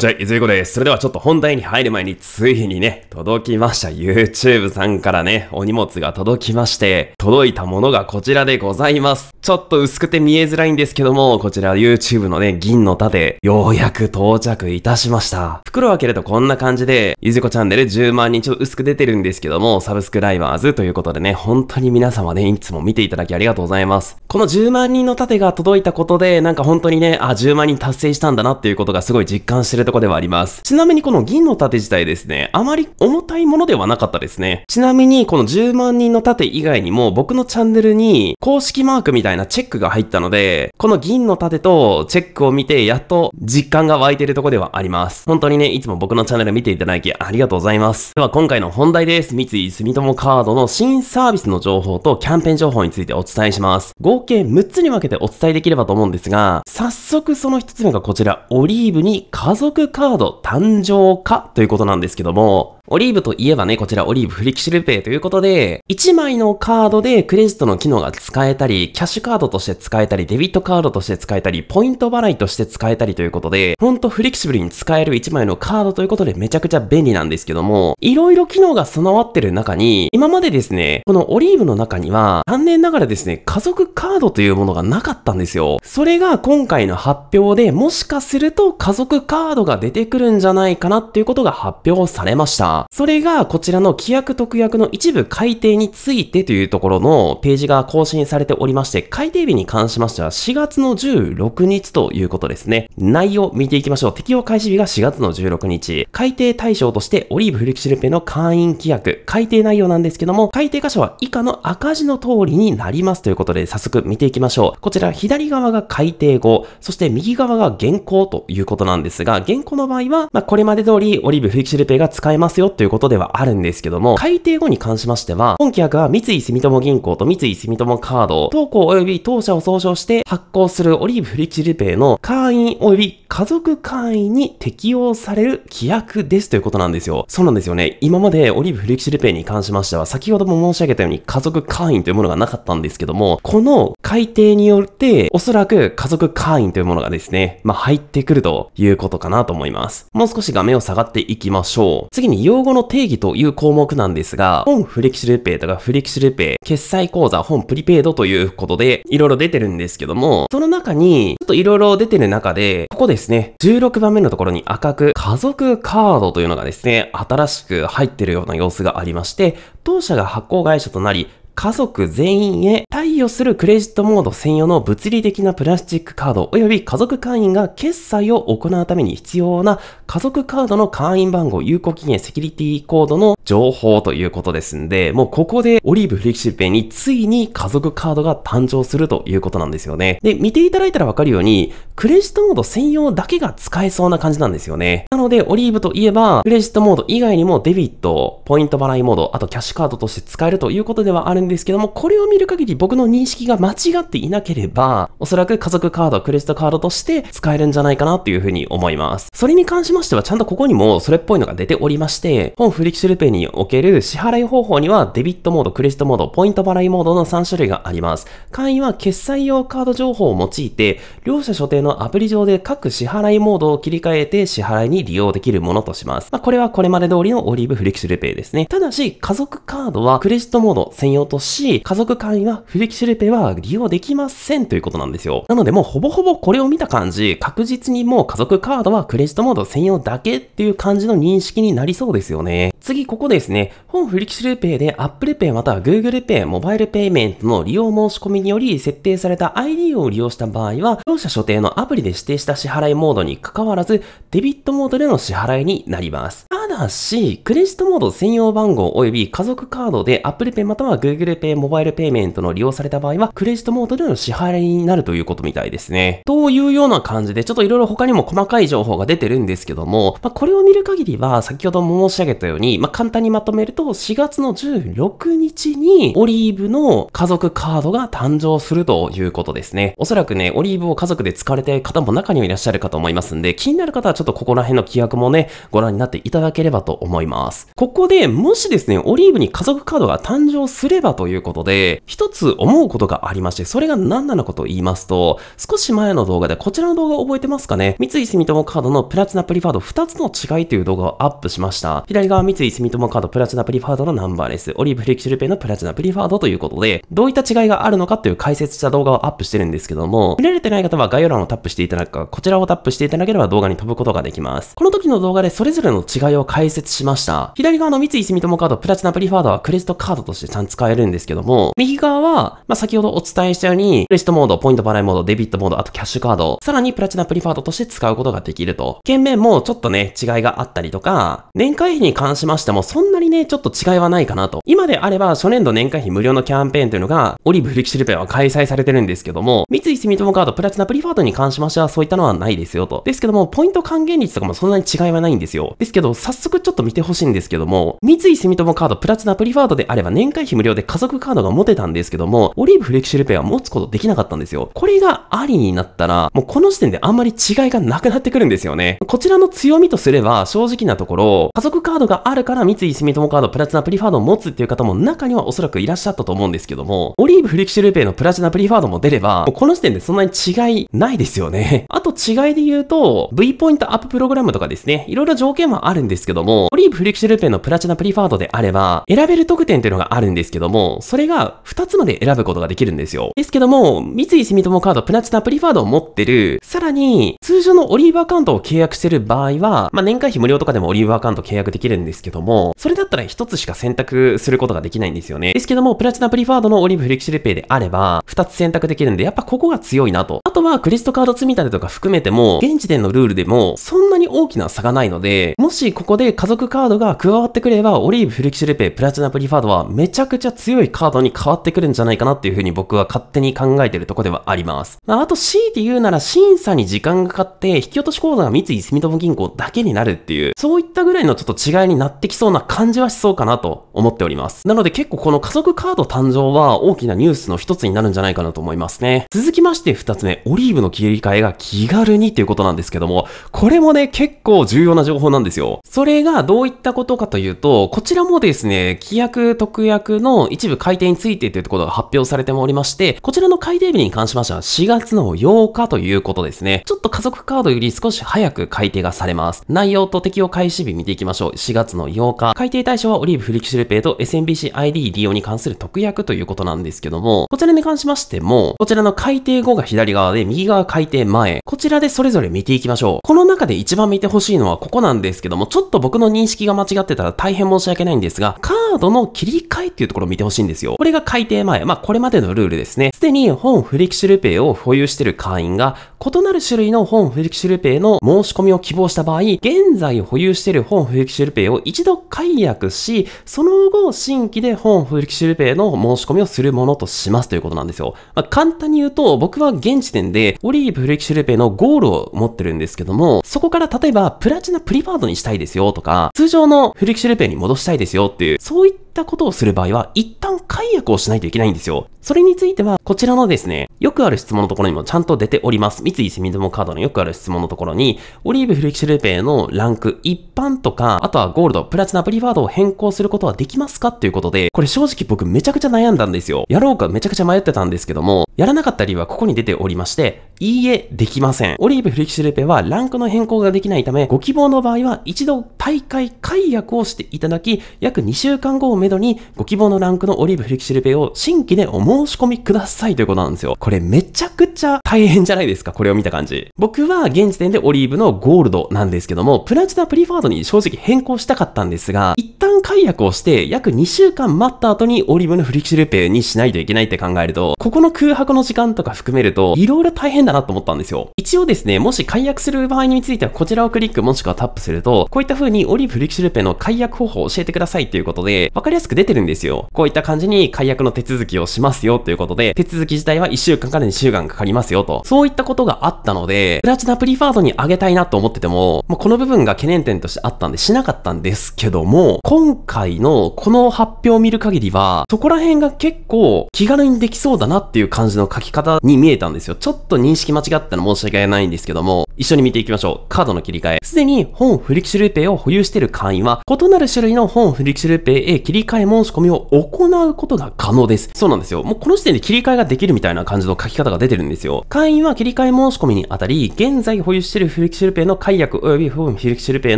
ちら、いずこです。それではちょっと本題に入る前に、ついにね、届きました。YouTube さんからね、お荷物が届きまして、届いたものがこちらでございます。ちょっと薄くて見えづらいんですけども、こちら YouTube のね、銀の盾、ようやく到着いたしました。袋を開けるとこんな感じで、ゆずこチャンネル10万人ちょっと薄く出てるんですけども、サブスクライバーズということでね、本当に皆様ね、いつも見ていただきありがとうございます。この10万人の盾が届いたことで、なんか本当にね、あ、10万人達成したんだなっていうことがすごい実感してるとこではあります。ちなみにこの銀の盾自体ですね、あまり重たいものではなかったですね。ちなみにこの10万人の盾以外にも僕のチャンネルに公式マークみたいなチェックが入ったので、この銀の盾とチェックを見てやっと実感が湧いているとこではあります。本当にね、いつも僕のチャンネル見ていただきありがとうございます。では今回の本題です。三井住友カードの新サービスの情報とキャンペーン情報についてお伝えします。合計6つに分けてお伝えできればと思うんですが、早速その1つ目がこちら、オリーブに家族カード誕生かということなんですけども、オリーブといえばね、こちらオリーブフリキシルペイということで、1枚のカードでクレジットの機能が使えたり、キャッシュカードとして使えたり、デビットカードとして使えたり、ポイント払いとして使えたりということで、ほんとフレキシブルに使える1枚のカードということでめちゃくちゃ便利なんですけども、いろいろ機能が備わってる中に、今までですね、このオリーブの中には、残念ながらですね、家族カードというものがなかったんですよ。それが今回の発表で、もしかすると家族カードが出てくるんじゃないかなっていうことが発表されました。それがこちらの規約特約の一部改定についてというところのページが更新されておりまして、改定日に関しましては4月の16日ということですね。内容見ていきましょう。適用開始日が4月の16日。改定対象としてオリーブフリキシルペの会員規約。改定内容なんですけども、改定箇所は以下の赤字の通りになりますということで、早速見ていきましょう。こちら左側が改定後、そして右側が現行ということなんですが、現行の場合は、まあ、これまで通りオリーブフリキシルペが使えますよっていうことではあるんですけども、改定後に関しましては、本規約は三井住友銀行と三井住友カード、当行及び当社を総称して発行するオリーブフリッチルペイの会員及び家族会員に適用される規約ですということなんですよ。そうなんですよね。今までオリーブフリキシルペイに関しましては、先ほども申し上げたように家族会員というものがなかったんですけども、この改定によって、おそらく家族会員というものがですね、まあ入ってくるということかなと思います。もう少し画面を下がっていきましょう。次に用語の定義という項目なんですが、本フレキシルペイとかフレキシルペイ、決済口座本プリペイドということで、いろいろ出てるんですけども、その中に、ちょっといろいろ出てる中で、ここですね、16番目のところに赤く、家族カードというのがですね、新しく入ってるような様子がありまして、当社が発行会社となり、家族全員へ貸与するクレジットモード専用の物理的なプラスチックカード及び家族会員が決済を行うために必要な家族カードの会員番号、有効期限、セキュリティコードの情報ということですんで、もうここでオリーブフレキシペについに家族カードが誕生するということなんですよね。で、見ていただいたらわかるように、クレジットモード専用だけが使えそうな感じなんですよね。なので、オリーブといえば、クレジットモード以外にもデビット、ポイント払いモード、あとキャッシュカードとして使えるということではあるんですけども、これを見る限り僕の認識が間違っていなければ、おそらく家族カード、クレジットカードとして使えるんじゃないかなというふうに思います。それに関しましては、ちゃんとここにもそれっぽいのが出ておりまして、本フリキシルペににおける支払い方法にはデビットモード、クレジットモード、ポイント払いモードの3種類があります。会員は決済用カード情報を用いて、両者所定のアプリ上で各支払いモードを切り替えて支払いに利用できるものとします。まあ、これはこれまで通りのオリーブフレキシルペイですね。ただし、家族カードはクレジットモード専用とし、家族会員はフレキシルペイは利用できませんということなんですよ。なのでもうほぼほぼこれを見た感じ、確実にもう家族カードはクレジットモード専用だけっていう感じの認識になりそうですよね。次、ここですね。本フリキシルペイで Apple Pay または Google Pay、モバイルペイメントの利用申し込みにより設定された ID を利用した場合は、両者所定のアプリで指定した支払いモードに関わらず、デビットモードでの支払いになります。ただし、クレジットモード専用番号及び家族カードで Apple Pay または Google Pay モバイルペイメントの利用された場合は、クレジットモードでの支払いになるということみたいですね。というような感じで、ちょっと色々他にも細かい情報が出てるんですけども、まあ、これを見る限りは、先ほども申し上げたように、まあ、簡単にまとめると、4月の16日に、オリーブの家族カードが誕生するということですね。おそらくね、オリーブを家族で使われている方も中にはいらっしゃるかと思いますんで、気になる方はちょっとここら辺の規約もね、ご覧になっていただければればと思います。ここで、もしですね、オリーブに家族カードが誕生すればということで、一つ思うことがありまして、それが何なのかと言いますと、少し前の動画でこちらの動画覚えてますかね三井住友カードのプラチナプリファード2つの違いという動画をアップしました。左側三井住友カードプラチナプリファードのナンバーレス、オリーブフレキシュルペイのプラチナプリファードということで、どういった違いがあるのかという解説した動画をアップしてるんですけども、見られてない方は概要欄をタップしていただくか、こちらをタップしていただければ動画に飛ぶことができます。この時の動画でそれぞれの違いを解解説しました。左側の三井住友カード、プラチナプリファードはクレジットカードとしてちゃんと使えるんですけども、右側は、まあ、先ほどお伝えしたように、クレジットモード、ポイント払いモード、デビットモード、あとキャッシュカード、さらにプラチナプリファードとして使うことができると。券面もちょっとね、違いがあったりとか、年会費に関しましてもそんなにね、ちょっと違いはないかなと。今であれば、初年度年会費無料のキャンペーンというのが、オリブフリキシルペは開催されてるんですけども、三井住友カード、プラチナプリファードに関しましてはそういったのはないですよと。ですけども、ポイント還元率とかもそんなに違いはないんですよ。ですけど、速ちょっと見てほしいんですけども、三井住友カードプラチナプリファードであれば年会費無料で家族カードが持てたんですけども、オリーブフレキシルペイは持つことできなかったんですよ。これがありになったら、もうこの時点であんまり違いがなくなってくるんですよね。こちらの強みとすれば、正直なところ、家族カードがあるから三井住友カードプラチナプリファードを持つっていう方も中にはおそらくいらっしゃったと思うんですけども、オリーブフレキシルペイのプラチナプリファードも出れば、もうこの時点でそんなに違いないですよね。あと違いで言うと、V ポイントアッププログラムとかですね、いろいろ条件はあるんですけどけども、オリーブフレキシルペンのプラチナプリファードであれば、選べる特典というのがあるんですけども、それが2つまで選ぶことができるんですよ。ですけども、三井住友カードプラチナプリファードを持ってる、さらに、通常のオリーブアカウントを契約してる場合は、まあ、年会費無料とかでもオリーブアカウント契約できるんですけども、それだったら1つしか選択することができないんですよね。ですけども、プラチナプリファードのオリーブフレキシルペイであれば、2つ選択できるんで、やっぱここが強いなと。あとは、クレストカード積み立てとか含めても、現時点のルールでも、そんなに大きな差がないので、もしここでで、家族カードが加わってくれば、オリーブ、フルキシルペ、プラチナプリファードはめちゃくちゃ強いカードに変わってくるんじゃないかなっていうふうに僕は勝手に考えてるとこではあります。まあ、あと強いて言うなら審査に時間がかかって、引き落とし口座が三井住友銀行だけになるっていう、そういったぐらいのちょっと違いになってきそうな感じはしそうかなと思っております。なので結構この家族カード誕生は大きなニュースの一つになるんじゃないかなと思いますね。続きまして二つ目、オリーブの切り替えが気軽にっていうことなんですけども、これもね、結構重要な情報なんですよ。それれがどういったことかというと、こちらもですね、規約、特約の一部改定についてというところが発表されておりまして、こちらの改定日に関しましては4月の8日ということですね。ちょっと家族カードより少し早く改定がされます。内容と適用開始日見ていきましょう。4月の8日。改定対象はオリーブフリキシルペイと SMBC ID 利用に関する特約ということなんですけども、こちらに関しましても、こちらの改定後が左側で、右側改定前。こちらでそれぞれ見ていきましょう。この中で一番見てほしいのはここなんですけども、ちょっと僕の認識が間違ってたら大変申し訳ないんですが、カードの切り替えっていうところを見てほしいんですよ。これが改定前、まあこれまでのルールですね。すでに本フレキシルペイを保有している会員が、異なる種類の本フレキシルペイの申し込みを希望した場合、現在保有している本フレキシルペイを一度解約し、その後新規で本フレキシルペイの申し込みをするものとしますということなんですよ。まあ簡単に言うと、僕は現時点でオリーブフレキシルペイのゴールを持ってるんですけども、そこから例えばプラチナプリファードにしたいですよとか、通常のフリキシルペンに戻したいですよっていう、そういったことをする場合は、一旦解約をしないといけないんですよ。それについては、こちらのですね、よくある質問のところにもちゃんと出ております。三井住友カードのよくある質問のところに、オリーブフレキシルペイのランク一般とか、あとはゴールド、プラチナ、プリファードを変更することはできますかっていうことで、これ正直僕めちゃくちゃ悩んだんですよ。やろうかめちゃくちゃ迷ってたんですけども、やらなかった理由はここに出ておりまして、いいえ、できません。オリーブ・フレキシルペはランクの変更ができないため、ご希望の場合は一度大会解約をしていただき、約2週間後をめどにご希望のランクのオリーブ・フレキシルペを新規でお申し込みくださいということなんですよ。これめちゃくちゃ大変じゃないですか、これを見た感じ。僕は現時点でオリーブのゴールドなんですけども、プラチナプリファードに正直変更したかったんですが、一旦解約をして約2週間待った後にオリーブのフレキシルペにしないといけないって考えると、ここの空白の時間とか含めると、色々大変だだなと思ったんですよ。一応ですね、もし解約する場合についてはこちらをクリックもしくはタップすると、こういった風にオリーブフリキシルペの解約方法を教えてくださいということで、わかりやすく出てるんですよ。こういった感じに解約の手続きをしますよということで、手続き自体は1週間から2週間かかりますよと。そういったことがあったので、プラチナプリファードにあげたいなと思ってても、まあ、この部分が懸念点としてあったんでしなかったんですけども、今回のこの発表を見る限りは、そこら辺が結構気軽にできそうだなっていう感じの書き方に見えたんですよ。ちょっと認識間違ったら申し訳ないんですけども、一緒に見ていきましょう。カードの切り替え。すでに本フリキシルペイを保有している会員は、異なる種類の本フリキシルペイへ切り替え申し込みを行うことが可能です。そうなんですよ。もうこの時点で切り替えができるみたいな感じの書き方が出てるんですよ。会員は切り替え申し込みにあたり、現在保有しているフリキシルペイの解約及び本フリキシルペイ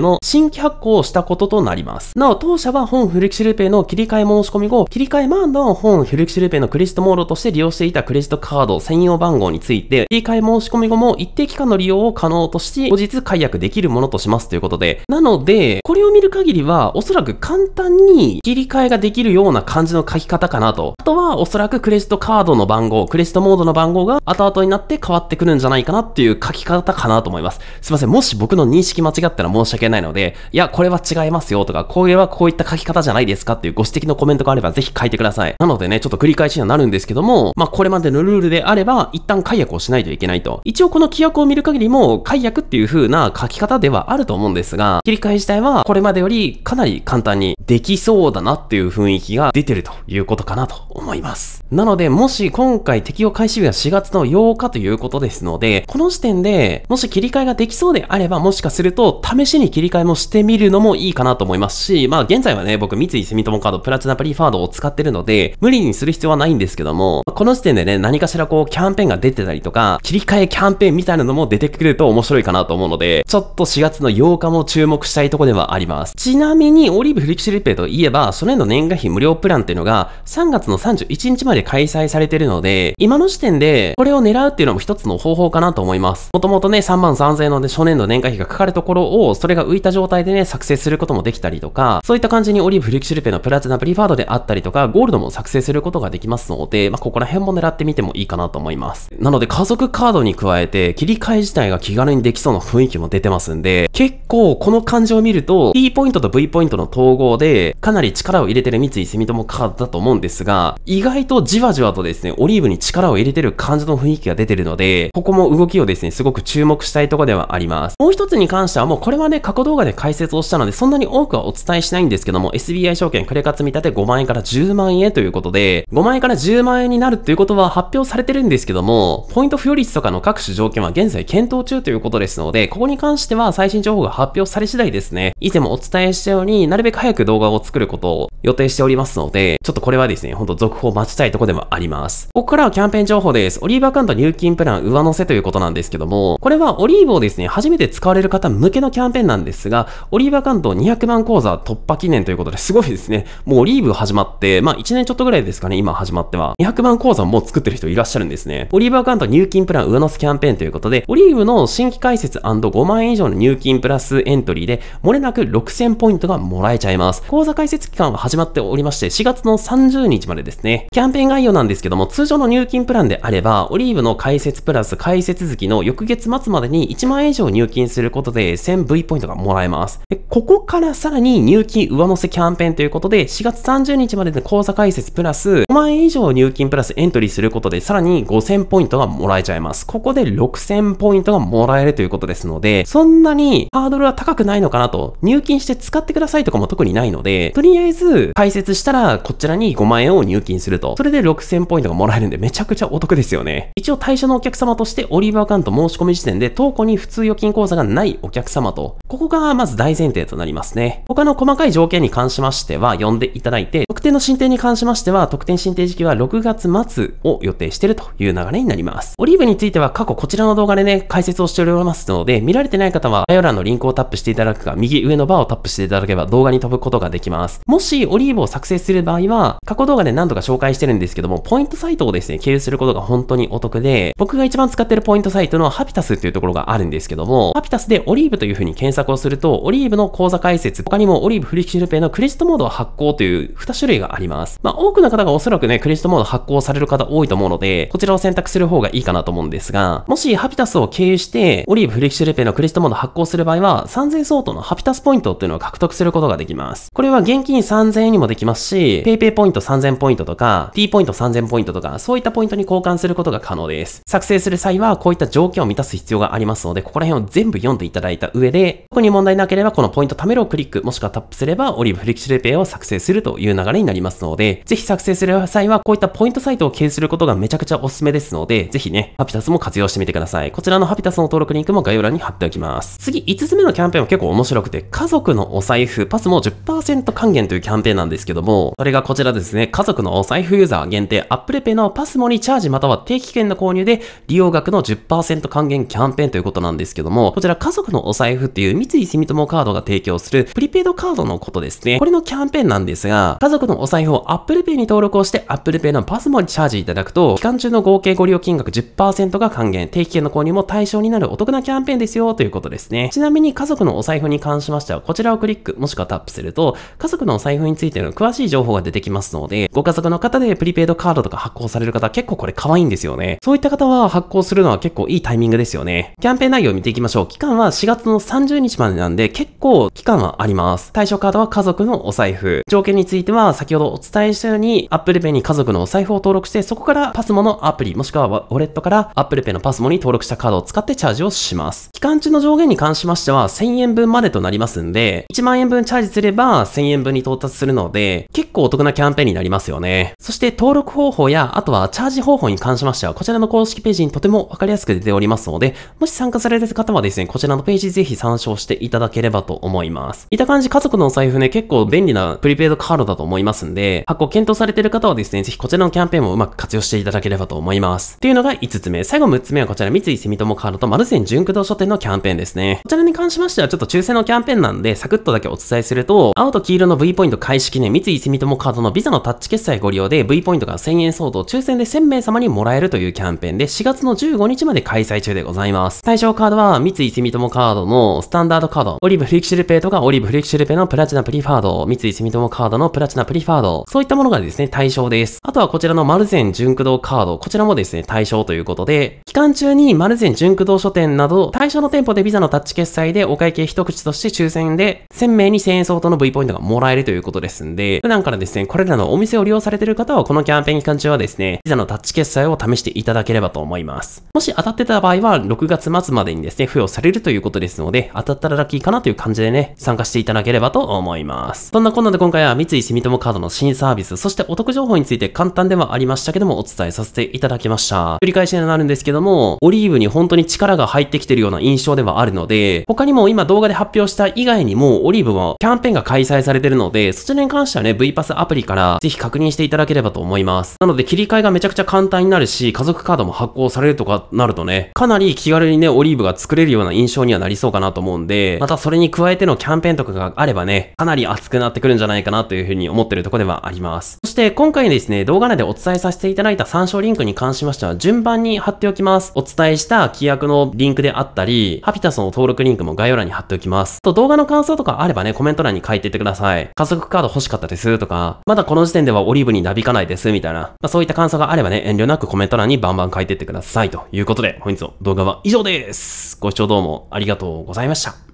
の新規発行をしたこととなります。なお、当社は本フリキシルペイの切り替え申し込み後、切り替えマンドの本フリキシルペイのクレジットモードとして利用していたクレジットカード専用番号について、切り替え申し込み後も一定期間の利用を可能能として後日解約できるものとしますということで、なので、これを見る限りは、おそらく簡単に切り替えができるような感じの書き方かなと。あとは、おそらくクレジットカードの番号、クレジットモードの番号が後々になって変わってくるんじゃないかなっていう書き方かなと思います。すいません、もし僕の認識間違ったら申し訳ないので、いや、これは違いますよとか、これはこういった書き方じゃないですかっていうご指摘のコメントがあればぜひ書いてください。なのでね、ちょっと繰り返しにはなるんですけども、まあ、これまでのルールであれば、一旦解約をしないといけないと。一応この規約を見る限りも、解約っていう風な書き方ではあると思うんですが、切り替え自体はこれまでよりかなり簡単にできそうだなっていう雰囲気が出てるということかなと思います。なので、もし今回適用開始日が4月の8日ということですので、この時点でもし切り替えができそうであれば、もしかすると試しに切り替えもしてみるのもいいかなと思いますし、まあ現在はね、僕三井住友カードプラチナプリファードを使ってるので、無理にする必要はないんですけども、この時点でね、何かしらこうキャンペーンが出てたりとか、切り替えキャンペーンみたいなのも出てくるとと面白いかなと思うので、ちょっと4月の8日も注目したいとこではあります。ちなみに、オリーブフレキシルペイといえば、初年度年賀費無料プランっていうのが、3月の31日まで開催されてるので、今の時点で、これを狙うっていうのも一つの方法かなと思います。もともとね、3万3000円の、ね、初年度年会費がかかるところを、それが浮いた状態でね、作成することもできたりとか、そういった感じにオリーブフレキシルペイのプラチナプリファードであったりとか、ゴールドも作成することができますので、まあ、ここら辺も狙ってみてもいいかなと思います。なので、家族カードに加えて、切り替え自体が基気軽にできそうな雰囲気も出てますんで、結構この感じを見ると、T ポイントと V ポイントの統合で、かなり力を入れてる三井住友カードだと思うんですが、意外とじわじわとですね、オリーブに力を入れてる感じの雰囲気が出てるので、ここも動きをですね、すごく注目したいとこではあります。もう一つに関してはもうこれはね、過去動画で解説をしたので、そんなに多くはお伝えしないんですけども、SBI 証券クレカ積見立て5万円から10万円ということで、5万円から10万円になるっていうことは発表されてるんですけども、ポイント付与率とかの各種条件は現在検討中ということですので、ここに関しては最新情報が発表され次第ですね、以前もお伝えしたように、なるべく早く動画を作ることを予定しておりますので、ちょっとこれはですね、ほんと続報を待ちたいとこでもあります。ここからはキャンペーン情報です。オリーブアカウント入金プラン上乗せということなんですけども、これはオリーブをですね、初めて使われる方向けのキャンペーンなんですが、オリーブアカウント200万講座突破記念ということですごいですね、もうオリーブ始まって、まあ1年ちょっとぐらいですかね、今始まっては、200万講座もう作ってる人いらっしゃるんですね。オリーブアカウント入金プラン上乗せキャンペーンということで、オリーブの新規開設 &5 万円以上の入金プラスエントリーで、もれなく6000ポイントがもらえちゃいます。口座開設期間は始まっておりまして、4月の30日までですね。キャンペーン概要なんですけども、通常の入金プランであれば、オリーブの解説プラス開設月の翌月末までに1万円以上入金することで 1000V ポイントがもらえます。でここからさらに入金上乗せキャンペーンということで、4月30日までの口座開設プラス、5万円以上入金プラスエントリーすることで、さらに5000ポイントがもらえちゃいます。ここで6000ポイントがももらえるということですので、そんなにハードルは高くないのかなと、入金して使ってくださいとかも特にないので、とりあえず解説したらこちらに5万円を入金すると、それで6000ポイントがもらえるんでめちゃくちゃお得ですよね。一応対象のお客様としてオリーブアカウント申し込み時点で当庫に普通預金口座がないお客様と、ここがまず大前提となりますね。他の細かい条件に関しましては読んでいただいて、特定の進展に関しましては、特典進展時期は6月末を予定しているという流れになります。オリーブについては過去こちらの動画でね、解説をしておりますので、見られてない方は概要欄のリンクをタップしていただくか、右上のバーをタップしていただければ動画に飛ぶことができます。もしオリーブを作成する場合は、過去動画で何度か紹介してるんですけども、ポイントサイトをですね、経由することが本当にお得で、僕が一番使ってるポイントサイトのハピタスっていうところがあるんですけども、ハピタスでオリーブという風に検索をすると、オリーブの口座開設、他にもオリーブフリキシルペイのクレジットモードを発行という2種類があります。まあ、多くの方がおそらくね、クレジットモード発行される方多いと思うので、こちらを選択する方がいいかなと思うんですが、もしハピタスを経由してで、オリーブフレキシルペのクレジットモード発行する場合は、3000相当のハピタスポイントっていうのを獲得することができます。これは現金3000円にもできますし、PayPay ポイント3000ポイントとか、T ポイント3000ポイントとか、そういったポイントに交換することが可能です。作成する際は、こういった条件を満たす必要がありますので、ここら辺を全部読んでいただいた上で、特に問題なければ、このポイント貯めるをクリック、もしくはタップすれば、オリーブフレキシルペを作成するという流れになりますので、ぜひ作成する際は、こういったポイントサイトを経由することがめちゃくちゃおすすめですので、ぜひね、ハピタスも活用してみてください。こちらのハピタスの登録リンクも概要欄に貼っておきます。次、5つ目のキャンペーンは結構面白くて、家族のお財布、パスも10%還元というキャンペーンなんですけども、それがこちらですね、家族のお財布ユーザー限定、Apple Pay のパスモにチャージまたは定期券の購入で、利用額の10%還元キャンペーンということなんですけども、こちら家族のお財布っていう三井住友カードが提供するプリペイドカードのことですね。これのキャンペーンなんですが、家族のお財布を Apple Pay に登録をして Apple Pay のパスモにチャージいただくと、期間中の合計ご利用金額10%が還元、定期券の購入も対象になるお得なキャンペーンですよということですね。ちなみに家族のお財布に関しましては、こちらをクリック、もしくはタップすると、家族のお財布についての詳しい情報が出てきますので、ご家族の方でプリペイドカードとか発行される方、結構これ可愛いんですよね。そういった方は発行するのは結構いいタイミングですよね。キャンペーン内容を見ていきましょう。期間は4月の30日までなんで、結構期間はあります。対象カードは家族のお財布。条件については、先ほどお伝えしたように、Apple Pay に家族のお財布を登録して、そこから PASMO のアプリ、もしくはウォレットから Apple Pay の PASMO に登録したカードを使ってチャージをします。期間中の上限に関しましては、1000円分までとなりますんで、1万円分チャージすれば1000円分に到達するので、結構お得なキャンペーンになりますよね。そして登録方法や、あとはチャージ方法に関しましては、こちらの公式ページにとてもわかりやすく出ておりますので、もし参加されてる方はですね、こちらのページぜひ参照していただければと思います。いた感じ、家族のお財布ね、結構便利なプリペイドカードだと思いますんで、発行検討されている方はですね、ぜひこちらのキャンペーンもうまく活用していただければと思います。というのが5つ目。最後6つ目はこちら三井住友カードとマルセン純駆動書店のキャンペーンですね。こちらに関しましてはちょっと抽選のキャンペーンなんで、サクッとだけお伝えすると、青と黄色の V ポイント開始記念、三井住友カードのビザのタッチ決済ご利用で、V ポイントが1000円相当、抽選で1000名様にもらえるというキャンペーンで、4月の15日まで開催中でございます。対象カードは、三井住友カードのスタンダードカード、オリブフリクシルペイとかオリブフリクシルペイのプラチナプリファード、三井住友カードのプラチナプリファード、そういったものがですね、対象です。あとはこちらのマルゼン純駆動カード、こちらもですね、対象ということで、期間中にマルゼン純駆動書店など、対象の店舗でビザのタッチ決済でお会計一口として抽選で1000名に1000円相当の V ポイントがもらえるということですんで、普段からですね、これらのお店を利用されている方はこのキャンペーン期間中はですね、ビザのタッチ決済を試していただければと思います。もし当たってた場合は6月末までにですね、付与されるということですので、当たったらラッキーかなという感じでね、参加していただければと思います。そんなこんなで今回は三井住友カードの新サービス、そしてお得情報について簡単ではありましたけどもお伝えさせていただきました。繰り返しになるんですけども、オリーブに本当に力が入ってきてるような印象ではあるので、他にも今動画で発表した以外にも、オリーブはキャンペーンが開催されてるので、そちらに関してはね、V パスアプリからぜひ確認していただければと思います。なので切り替えがめちゃくちゃ簡単になるし、家族カードも発行されるとかなるとね、かなり気軽にね、オリーブが作れるような印象にはなりそうかなと思うんで、またそれに加えてのキャンペーンとかがあればね、かなり熱くなってくるんじゃないかなというふうに思ってるとこではあります。そして今回ですね、動画内でお伝えさせていただいた参照リンクに関しましては、順番に貼っておきます。お伝えした規約ののリンクであったり、ハピタスの登録リンクも概要欄に貼っておきます。と、動画の感想とかあればね、コメント欄に書いていってください。家族カード欲しかったですとか、まだこの時点ではオリーブになびかないですみたいな、まあ、そういった感想があればね、遠慮なくコメント欄にバンバン書いていってください。ということで、本日の動画は以上です。ご視聴どうもありがとうございました。